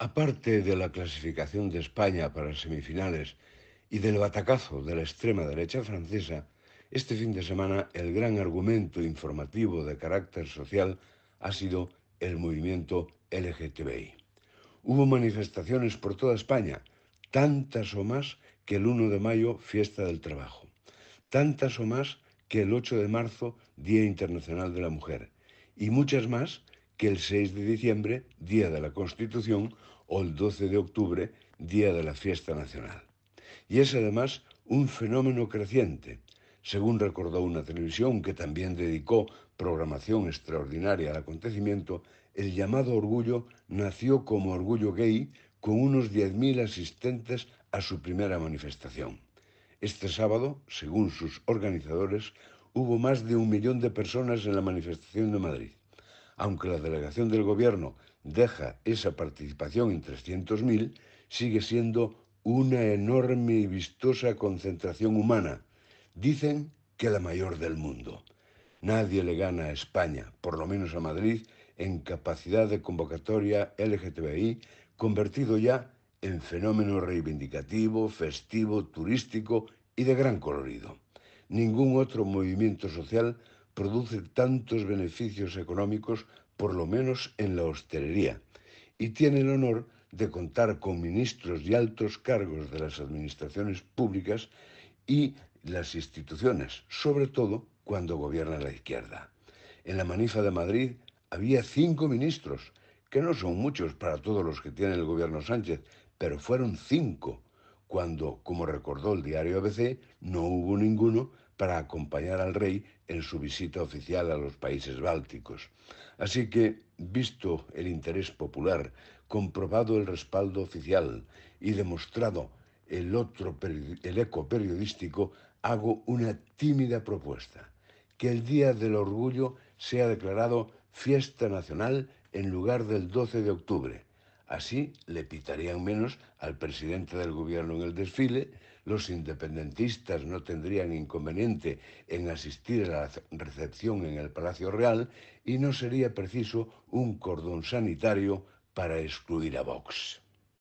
Aparte de la clasificación de España para las semifinales y del batacazo de la extrema derecha francesa, este fin de semana el gran argumento informativo de carácter social ha sido el movimiento LGTBI. Hubo manifestaciones por toda España, tantas o más que el 1 de mayo, fiesta del trabajo, tantas o más que el 8 de marzo, Día Internacional de la Mujer, y muchas más que el 6 de diciembre, Día de la Constitución, o el 12 de octubre, Día de la Fiesta Nacional. Y es además un fenómeno creciente, según recordó una televisión que también dedicó programación extraordinaria al acontecimiento, el llamado orgullo nació como orgullo gay con unos 10.000 asistentes a su primera manifestación. Este sábado, según sus organizadores, hubo más de un millón de personas en la manifestación de Madrid aunque la delegación del Gobierno deja esa participación en 300.000, sigue siendo una enorme y vistosa concentración humana. Dicen que la mayor del mundo. Nadie le gana a España, por lo menos a Madrid, en capacidad de convocatoria LGTBI, convertido ya en fenómeno reivindicativo, festivo, turístico y de gran colorido. Ningún otro movimiento social produce tantos beneficios económicos, por lo menos en la hostelería, y tiene el honor de contar con ministros y altos cargos de las administraciones públicas y las instituciones, sobre todo cuando gobierna la izquierda. En la Manifa de Madrid había cinco ministros, que no son muchos para todos los que tiene el gobierno Sánchez, pero fueron cinco, cuando, como recordó el diario ABC, no hubo ninguno para acompañar al rey en su visita oficial a los países bálticos. Así que, visto el interés popular, comprobado el respaldo oficial y demostrado el, otro el eco periodístico, hago una tímida propuesta, que el Día del Orgullo sea declarado fiesta nacional en lugar del 12 de octubre Así le pitarían menos al presidente del gobierno en el desfile, los independentistas no tendrían inconveniente en asistir a la recepción en el Palacio Real y no sería preciso un cordón sanitario para excluir a Vox.